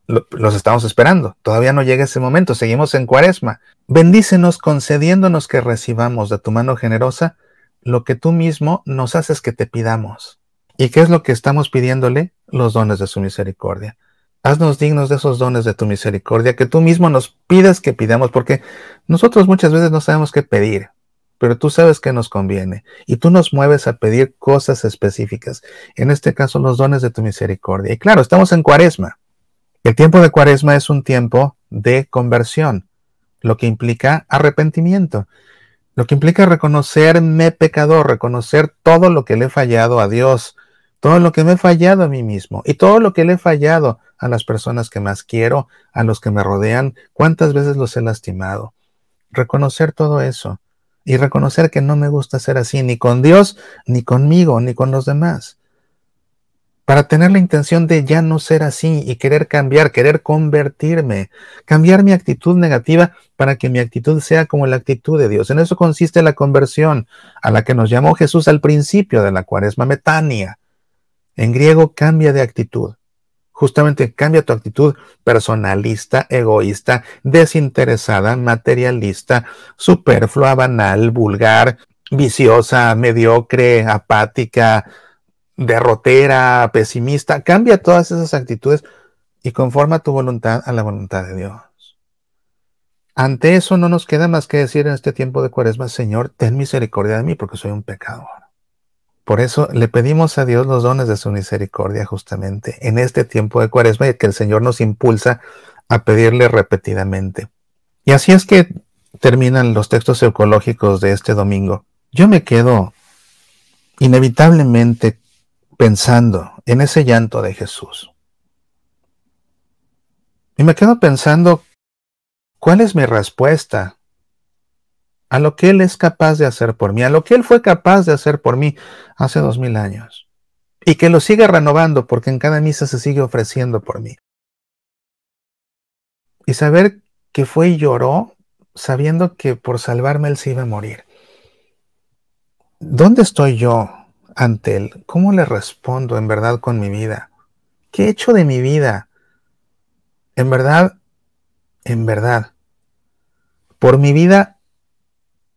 los estamos esperando. Todavía no llega ese momento, seguimos en cuaresma. Bendícenos concediéndonos que recibamos de tu mano generosa lo que tú mismo nos haces que te pidamos. ¿Y qué es lo que estamos pidiéndole? Los dones de su misericordia. Haznos dignos de esos dones de tu misericordia que tú mismo nos pides que pidamos, porque nosotros muchas veces no sabemos qué pedir, pero tú sabes que nos conviene y tú nos mueves a pedir cosas específicas, en este caso los dones de tu misericordia. Y claro, estamos en cuaresma, el tiempo de cuaresma es un tiempo de conversión, lo que implica arrepentimiento, lo que implica reconocerme pecador, reconocer todo lo que le he fallado a Dios, todo lo que me he fallado a mí mismo y todo lo que le he fallado a las personas que más quiero, a los que me rodean, cuántas veces los he lastimado. Reconocer todo eso y reconocer que no me gusta ser así, ni con Dios, ni conmigo, ni con los demás para tener la intención de ya no ser así y querer cambiar, querer convertirme, cambiar mi actitud negativa para que mi actitud sea como la actitud de Dios. En eso consiste la conversión a la que nos llamó Jesús al principio de la cuaresma metania. En griego cambia de actitud. Justamente cambia tu actitud personalista, egoísta, desinteresada, materialista, superflua, banal, vulgar, viciosa, mediocre, apática, derrotera, pesimista. Cambia todas esas actitudes y conforma tu voluntad a la voluntad de Dios. Ante eso no nos queda más que decir en este tiempo de cuaresma, Señor, ten misericordia de mí porque soy un pecador. Por eso le pedimos a Dios los dones de su misericordia justamente en este tiempo de cuaresma y que el Señor nos impulsa a pedirle repetidamente. Y así es que terminan los textos ecológicos de este domingo. Yo me quedo inevitablemente pensando en ese llanto de Jesús. Y me quedo pensando, ¿cuál es mi respuesta a lo que Él es capaz de hacer por mí, a lo que Él fue capaz de hacer por mí hace dos mil años? Y que lo siga renovando porque en cada misa se sigue ofreciendo por mí. Y saber que fue y lloró sabiendo que por salvarme Él se iba a morir. ¿Dónde estoy yo ante Él? ¿Cómo le respondo en verdad con mi vida? ¿Qué he hecho de mi vida? En verdad, en verdad, por mi vida,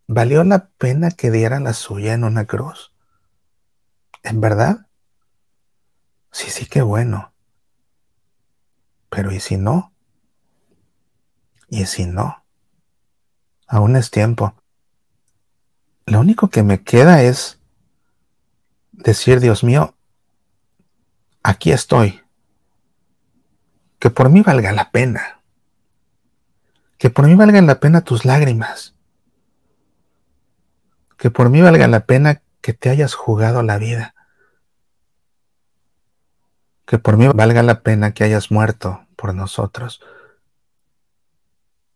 ¿valió la pena que diera la suya en una cruz? ¿En verdad? Sí, sí, qué bueno. Pero ¿y si no? ¿Y si no? Aún es tiempo. Lo único que me queda es decir, Dios mío, aquí estoy, que por mí valga la pena, que por mí valgan la pena tus lágrimas, que por mí valga la pena que te hayas jugado la vida, que por mí valga la pena que hayas muerto por nosotros.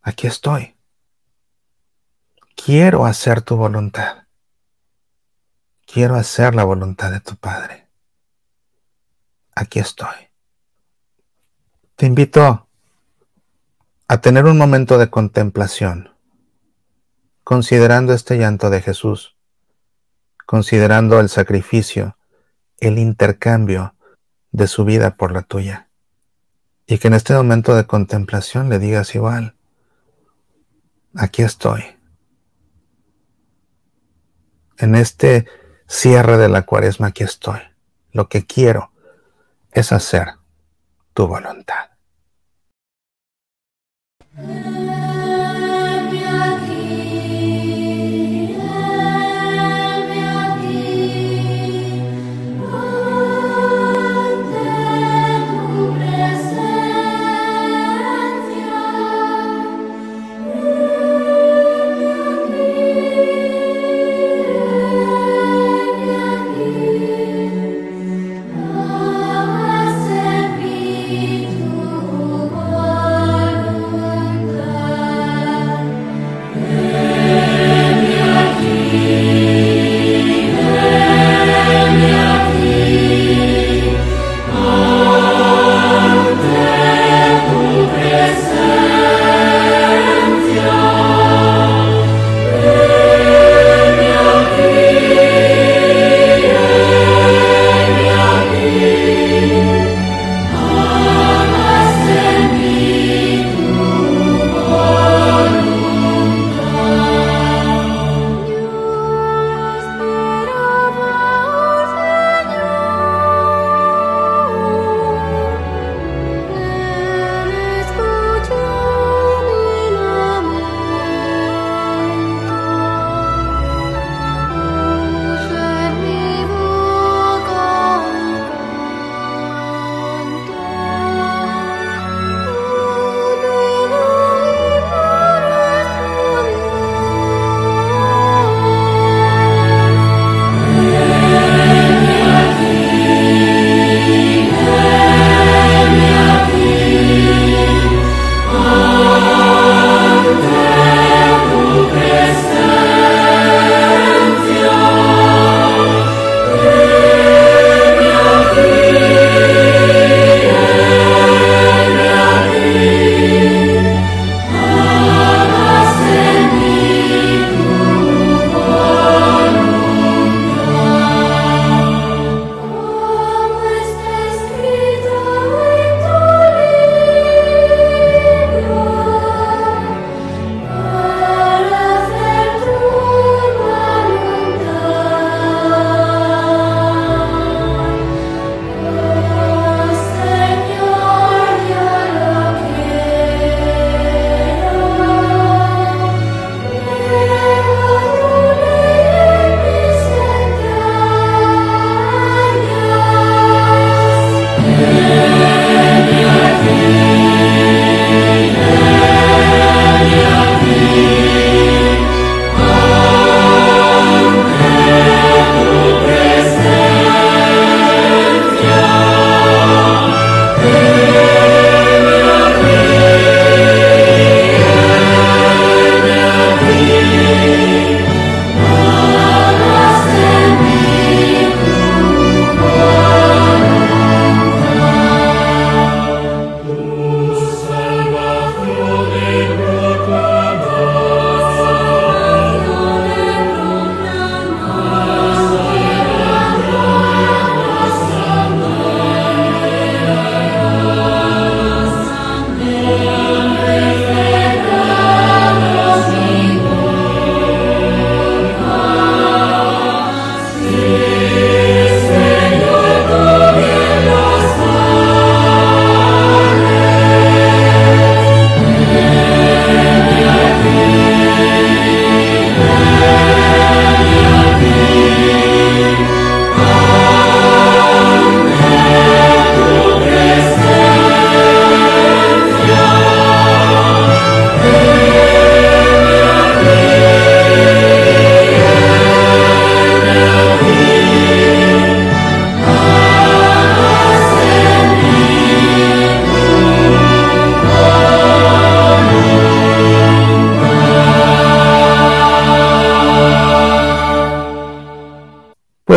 Aquí estoy. Quiero hacer tu voluntad quiero hacer la voluntad de tu Padre. Aquí estoy. Te invito a tener un momento de contemplación, considerando este llanto de Jesús, considerando el sacrificio, el intercambio de su vida por la tuya. Y que en este momento de contemplación le digas igual, aquí estoy. En este cierre de la cuaresma, aquí estoy. Lo que quiero es hacer tu voluntad.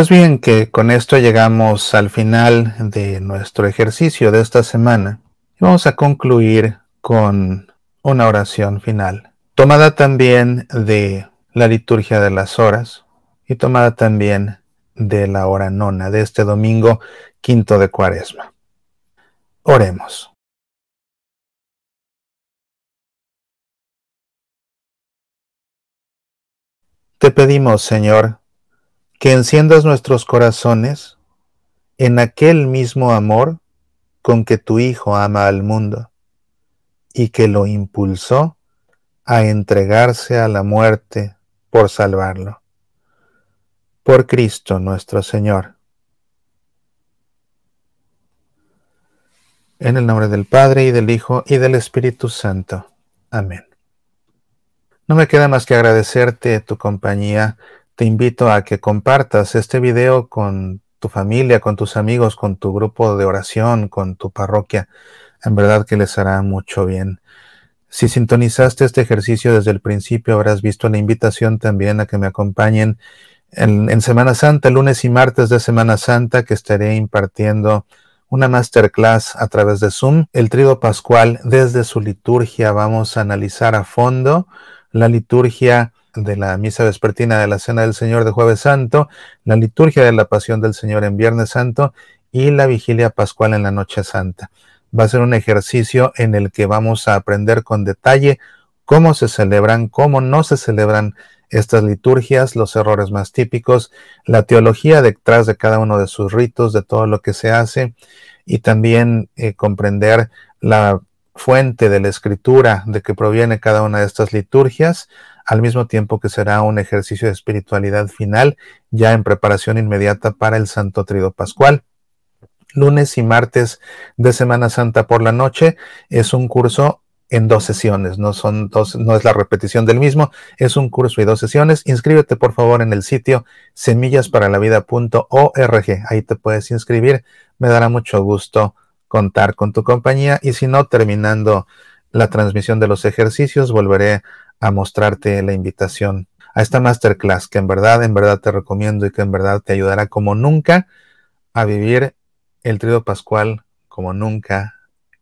Pues bien que con esto llegamos al final de nuestro ejercicio de esta semana y vamos a concluir con una oración final, tomada también de la liturgia de las horas y tomada también de la hora nona de este domingo quinto de cuaresma. Oremos. Te pedimos, Señor, que enciendas nuestros corazones en aquel mismo amor con que tu Hijo ama al mundo y que lo impulsó a entregarse a la muerte por salvarlo. Por Cristo nuestro Señor. En el nombre del Padre y del Hijo y del Espíritu Santo. Amén. No me queda más que agradecerte tu compañía te invito a que compartas este video con tu familia, con tus amigos, con tu grupo de oración, con tu parroquia. En verdad que les hará mucho bien. Si sintonizaste este ejercicio desde el principio, habrás visto la invitación también a que me acompañen en, Semana Santa, lunes y martes de Semana Santa, que estaré impartiendo una masterclass a través de Zoom. El trigo pascual, desde su liturgia, vamos a analizar a fondo la liturgia de la misa vespertina de la Cena del Señor de Jueves Santo, la liturgia de la Pasión del Señor en Viernes Santo y la vigilia pascual en la Noche Santa. Va a ser un ejercicio en el que vamos a aprender con detalle cómo se celebran, cómo no se celebran estas liturgias, los errores más típicos, la teología detrás de cada uno de sus ritos, de todo lo que se hace, y también eh, comprender la fuente de la escritura de que proviene cada una de estas liturgias, al mismo tiempo que será un ejercicio de espiritualidad final, ya en preparación inmediata para el Santo Trido Pascual. Lunes y martes de Semana Santa por la noche es un curso en dos sesiones, no son dos, no es la repetición del mismo, es un curso y dos sesiones. Inscríbete por favor en el sitio semillasparalavida.org. Ahí te puedes inscribir. Me dará mucho gusto contar con tu compañía y si no terminando la transmisión de los ejercicios volveré a mostrarte la invitación a esta masterclass que en verdad, en verdad te recomiendo y que en verdad te ayudará como nunca a vivir el trío pascual como nunca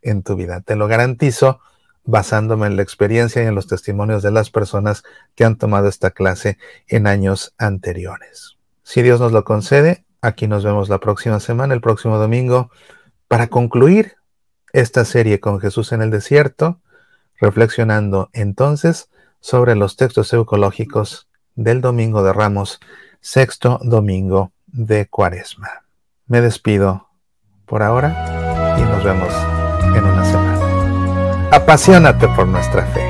en tu vida. Te lo garantizo basándome en la experiencia y en los testimonios de las personas que han tomado esta clase en años anteriores. Si Dios nos lo concede, aquí nos vemos la próxima semana, el próximo domingo, para concluir esta serie con Jesús en el desierto, reflexionando entonces sobre los textos eucológicos del Domingo de Ramos, sexto domingo de Cuaresma. Me despido por ahora y nos vemos en una semana. Apasionate por nuestra fe.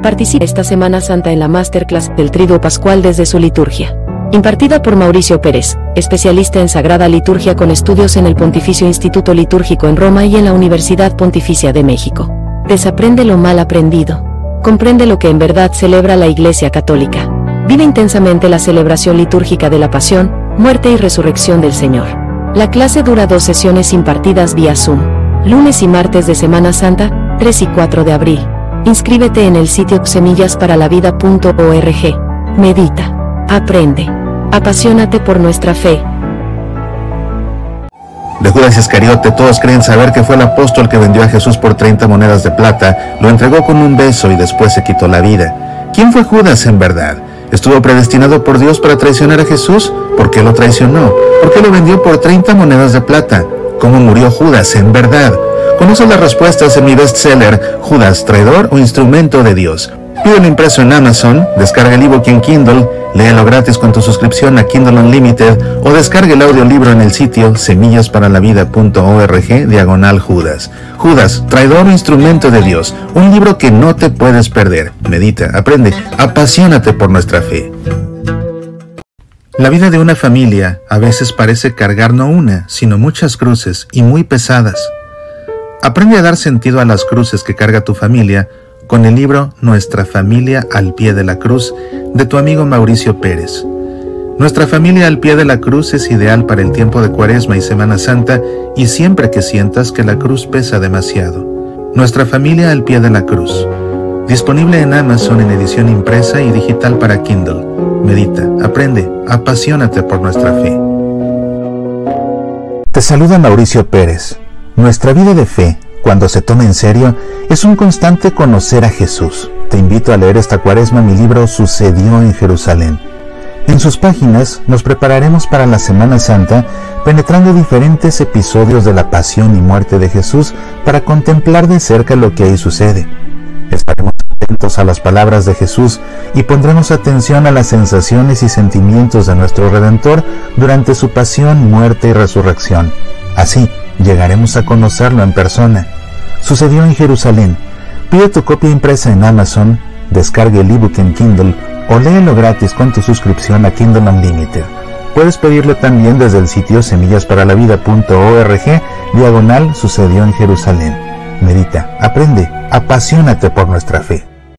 Participa esta Semana Santa en la Masterclass del Triduo Pascual desde su liturgia impartida por Mauricio Pérez, especialista en Sagrada Liturgia con estudios en el Pontificio Instituto Litúrgico en Roma y en la Universidad Pontificia de México. Desaprende lo mal aprendido. Comprende lo que en verdad celebra la Iglesia Católica. Vive intensamente la celebración litúrgica de la Pasión, Muerte y Resurrección del Señor. La clase dura dos sesiones impartidas vía Zoom, lunes y martes de Semana Santa, 3 y 4 de abril. Inscríbete en el sitio semillasparalavida.org. Medita. Aprende. Apasionate por nuestra fe. De Judas Iscariote todos creen saber que fue el apóstol que vendió a Jesús por 30 monedas de plata, lo entregó con un beso y después se quitó la vida. ¿Quién fue Judas en verdad? ¿Estuvo predestinado por Dios para traicionar a Jesús? ¿Por qué lo traicionó? ¿Por qué lo vendió por 30 monedas de plata? ¿Cómo murió Judas en verdad? Conoce las respuestas en mi bestseller Judas, traidor o instrumento de Dios un impreso en Amazon, descarga el ebook en Kindle, léelo gratis con tu suscripción a Kindle Unlimited o descarga el audiolibro en el sitio semillasparalavida.org diagonal Judas. Judas, traidor e instrumento de Dios, un libro que no te puedes perder. Medita, aprende, apasionate por nuestra fe. La vida de una familia a veces parece cargar no una, sino muchas cruces y muy pesadas. Aprende a dar sentido a las cruces que carga tu familia con el libro Nuestra familia al pie de la cruz de tu amigo Mauricio Pérez. Nuestra familia al pie de la cruz es ideal para el tiempo de Cuaresma y Semana Santa y siempre que sientas que la cruz pesa demasiado. Nuestra familia al pie de la cruz. Disponible en Amazon en edición impresa y digital para Kindle. Medita, aprende, apasionate por nuestra fe. Te saluda Mauricio Pérez. Nuestra vida de fe cuando se toma en serio, es un constante conocer a Jesús. Te invito a leer esta cuaresma mi libro Sucedió en Jerusalén. En sus páginas nos prepararemos para la Semana Santa penetrando diferentes episodios de la pasión y muerte de Jesús para contemplar de cerca lo que ahí sucede. Estaremos atentos a las palabras de Jesús y pondremos atención a las sensaciones y sentimientos de nuestro Redentor durante su pasión, muerte y resurrección. Así, Llegaremos a conocerlo en persona. Sucedió en Jerusalén. Pide tu copia impresa en Amazon, descargue el ebook en Kindle o léelo gratis con tu suscripción a Kindle Unlimited. Puedes pedirlo también desde el sitio semillasparalavida.org, diagonal sucedió en Jerusalén. Medita, aprende, apasionate por nuestra fe.